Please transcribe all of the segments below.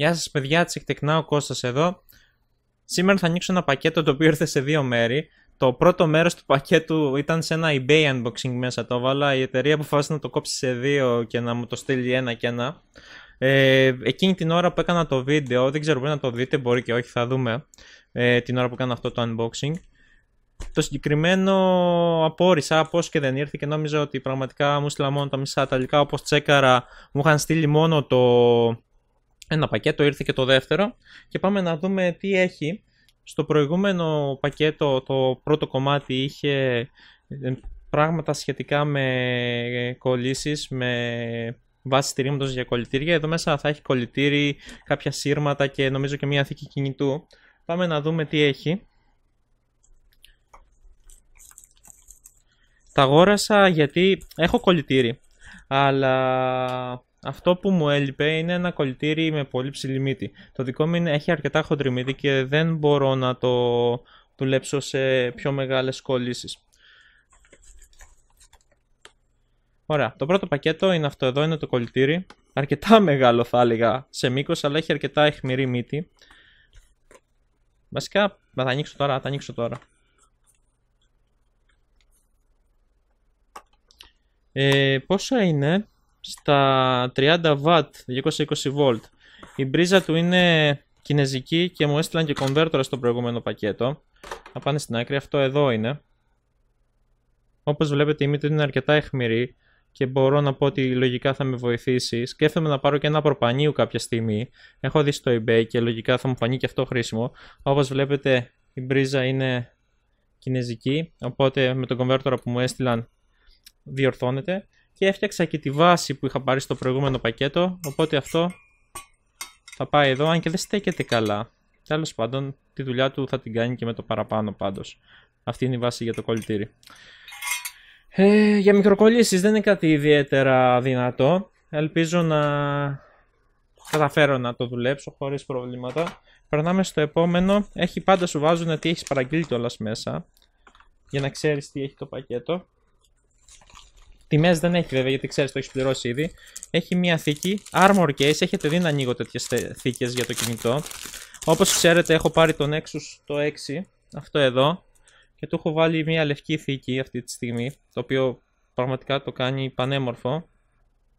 Γεια σας παιδιά, τσικτεκνά ο εδώ. Σήμερα θα ανοίξω ένα πακέτο το οποίο ήρθε σε δύο μέρη. Το πρώτο μέρος του πακέτου ήταν σε ένα eBay unboxing μέσα το βάλα. Η εταιρεία αποφάσισε να το κόψει σε δύο και να μου το στείλει ένα και ένα. Ε, εκείνη την ώρα που έκανα το βίντεο, δεν ξέρω μπορεί να το δείτε, μπορεί και όχι, θα δούμε ε, την ώρα που έκανα αυτό το unboxing. Το συγκεκριμένο απόρρισα πώς και δεν ήρθε και νόμιζα ότι πραγματικά μου στείλα μόνο τα μισά υλικά Όπως τσέκαρα, μου είχαν στείλει μόνο το, ένα πακέτο, ήρθε και το δεύτερο και πάμε να δούμε τι έχει. Στο προηγούμενο πακέτο το πρώτο κομμάτι είχε ε, πράγματα σχετικά με κολλήσεις, με βάση στηρίγματος για κολλητήρια. Εδώ μέσα θα έχει κολλητήρι, κάποια σύρματα και νομίζω και μια θήκη κινητού. Πάμε να δούμε τι έχει. Τα αγόρασα γιατί έχω κολλητήρι, αλλά αυτό που μου έλειπε είναι ένα κολλητήρι με πολύ ψηλή μύτη. Το δικό μου είναι, έχει αρκετά χοντρή μύτη και δεν μπορώ να το δουλέψω σε πιο μεγάλες κολλήσεις. Ωραία, το πρώτο πακέτο είναι αυτό εδώ, είναι το κολλητήρι. Αρκετά μεγάλο θα έλεγα σε μήκος, αλλά έχει αρκετά αιχμηρή μύτη. Βασικά, θα τα ανοίξω τώρα, θα ανοίξω τώρα. Ε, πόσα είναι, στα 30 W, 220 V. Η μπρίζα του είναι κινέζικη και μου έστειλαν και κονβέρτορα στο προηγούμενο πακέτο. Θα πάνε στην άκρη, αυτό εδώ είναι. Όπως βλέπετε η μύτη είναι αρκετά αιχμηρή και μπορώ να πω ότι λογικά θα με βοηθήσεις. Σκέφτομαι να πάρω και ένα προπανίου κάποια στιγμή. Έχω δει στο eBay και λογικά θα μου φανεί και αυτό χρήσιμο. Όπως βλέπετε η μπρίζα είναι κινέζικη, οπότε με τον κονβέρτορα που μου έστειλαν διορθώνεται. Και έφτιαξα και τη βάση που είχα πάρει στο προηγούμενο πακέτο, οπότε αυτό θα πάει εδώ, αν και δεν στέκεται καλά. Τέλο πάντων, τη δουλειά του θα την κάνει και με το παραπάνω πάντως. Αυτή είναι η βάση για το κολλητήρι. Ε, για μικροκολλήσεις δεν είναι κάτι ιδιαίτερα δυνατό. Ελπίζω να καταφέρω να το δουλέψω χωρίς προβλήματα. Περνάμε στο επόμενο. Έχει πάντα σου βάζουν τι έχεις παραγγείλει κιόλας μέσα. Για να ξέρεις τι έχει το πακέτο. Τιμέ δεν έχει βέβαια γιατί ξέρεις το έχεις πληρώσει ήδη. Έχει μία θήκη. Armor case. Έχετε δει να ανοίγω τέτοιες θήκες για το κινητό. Όπως ξέρετε, έχω πάρει τον Nexus το 6. Αυτό εδώ. Και του έχω βάλει μία λευκή θήκη αυτή τη στιγμή. Το οποίο πραγματικά το κάνει πανέμορφο.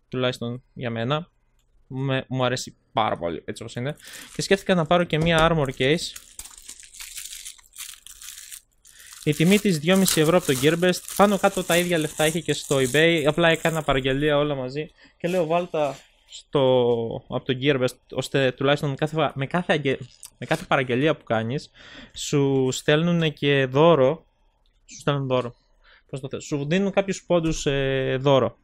Τουλάχιστον για μένα. μου αρέσει πάρα πολύ έτσι όπως είναι. Και σκέφτηκα να πάρω και μία armor case η τιμή της 2,5 ευρώ από το Gearbest, πάνω κάτω τα ίδια λεφτά είχε και στο eBay, απλά έκανα παραγγελία όλα μαζί και λέω βάλτα στο, από το Gearbest, ώστε τουλάχιστον με κάθε, με κάθε, παραγγελία που κάνεις σου στέλνουν και δώρο, σου στέλνουν δώρο, πώς το σου δίνουν κάποιους πόντους ε, δώρο.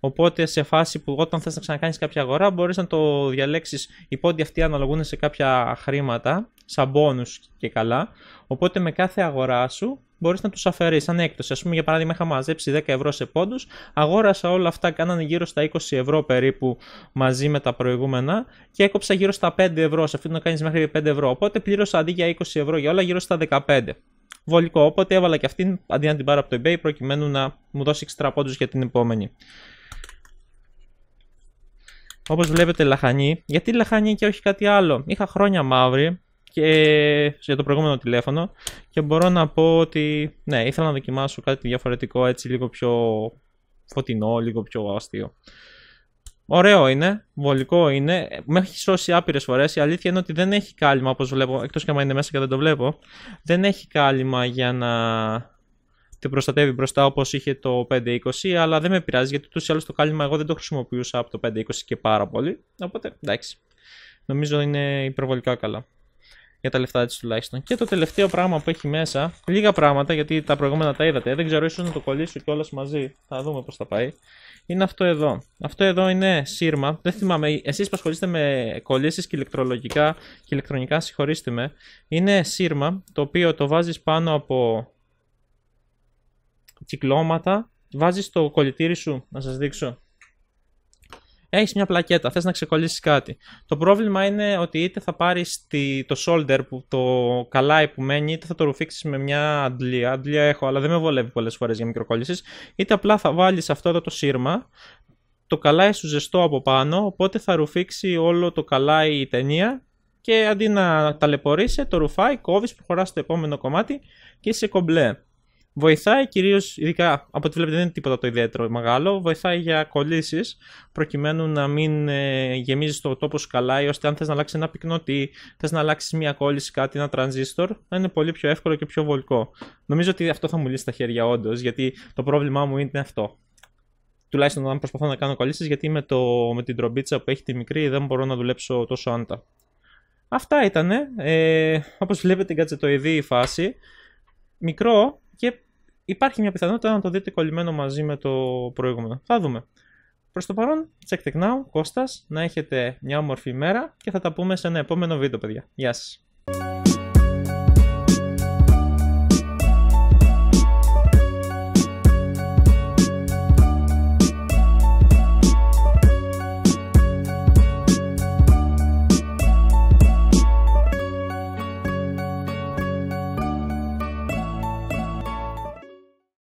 Οπότε σε φάση που όταν θες να ξανακάνεις κάποια αγορά μπορείς να το διαλέξεις. Οι πόντοι αυτοί αναλογούν σε κάποια χρήματα σαν bonus και καλά. Οπότε με κάθε αγορά σου μπορείς να τους αφαιρείς σαν έκπτωση, ας πούμε, για παράδειγμα, είχα μαζέψει 10 ευρώ σε πόντους, αγόρασα όλα αυτά, κάνανε γύρω στα 20 ευρώ περίπου μαζί με τα προηγούμενα και έκοψα γύρω στα 5 ευρώ. Σε αυτό να κάνεις μέχρι 5 ευρώ. Οπότε πλήρωσα αντί για 20 ευρώ για όλα γύρω στα 15. Βολικό. Οπότε έβαλα και αυτήν αντί να την πάρω από το eBay προκειμένου να μου δώσει εξτρά πόντους για την επόμενη. Όπως βλέπετε, λαχανή. Γιατί λαχανή και όχι κάτι άλλο. Είχα χρόνια μαύρη, και για το προηγούμενο τηλέφωνο και μπορώ να πω ότι ναι, ήθελα να δοκιμάσω κάτι διαφορετικό, έτσι λίγο πιο φωτεινό, λίγο πιο αστείο. Ωραίο είναι, βολικό είναι. Με έχει σώσει άπειρες φορές. Η αλήθεια είναι ότι δεν έχει κάλυμα, όπως βλέπω, εκτός και αν είναι μέσα και δεν το βλέπω. Δεν έχει κάλυμα για να την προστατεύει μπροστά όπως είχε το 520, αλλά δεν με πειράζει γιατί ούτως ή άλλως το κάλυμα εγώ δεν το χρησιμοποιούσα από το 520 και πάρα πολύ. Οπότε εντάξει. Νομίζω είναι υπερβολικά καλά για τα λεφτά της τουλάχιστον. Και το τελευταίο πράγμα που έχει μέσα, λίγα πράγματα γιατί τα προηγούμενα τα είδατε, δεν ξέρω ίσως να το κολλήσω κιόλας μαζί, θα δούμε πώς θα πάει. Είναι αυτό εδώ. Αυτό εδώ είναι σύρμα. Δεν θυμάμαι, εσείς που ασχολείστε με κολλήσεις και ηλεκτρολογικά και ηλεκτρονικά, συγχωρήστε με. Είναι σύρμα το οποίο το βάζεις πάνω από κυκλώματα, Βάζεις το κολλητήρι σου, να σας δείξω. Έχεις μια πλακέτα, θες να ξεκολλήσεις κάτι. Το πρόβλημα είναι ότι είτε θα πάρεις το shoulder, που, το καλάι που μένει, είτε θα το ρουφήξεις με μια αντλία. Αντλία έχω, αλλά δεν με βολεύει πολλές φορές για μικροκόλλησει. Είτε απλά θα βάλεις αυτό εδώ το σύρμα, το καλάι σου ζεστό από πάνω, οπότε θα ρουφήξει όλο το καλάι η ταινία και αντί να ταλαιπωρήσει, το ρουφάει, κόβεις, προχωράς στο επόμενο κομμάτι και είσαι κομπλέ. Βοηθάει κυρίως, ειδικά από ό,τι βλέπετε, δεν είναι τίποτα το ιδιαίτερο μεγάλο. Βοηθάει για κολλήσεις, προκειμένου να μην ε, γεμίζει το τόπο σου καλά, ή ώστε αν θες να αλλάξει ένα πυκνότη, θες να αλλάξεις μια κόλληση, κάτι, ένα τρανζίστορ, θα είναι πολύ πιο εύκολο και πιο βολικό. Νομίζω ότι αυτό θα μου λύσει τα χέρια, όντως, γιατί το πρόβλημά μου είναι αυτό. Τουλάχιστον όταν προσπαθώ να κάνω κολλήσεις, γιατί με, το, με την τρομπίτσα που έχει τη μικρή δεν μπορώ να δουλέψω τόσο άντα. Αυτά ήταν. Ε, Όπως βλέπετε, το η φάση. Μικρό και υπάρχει μια πιθανότητα να το δείτε κολλημένο μαζί με το προηγούμενο. Θα δούμε. Προς το παρόν, check it now, Κώστας, να έχετε μια όμορφη ημέρα και θα τα πούμε σε ένα επόμενο βίντεο, παιδιά. Γεια σας.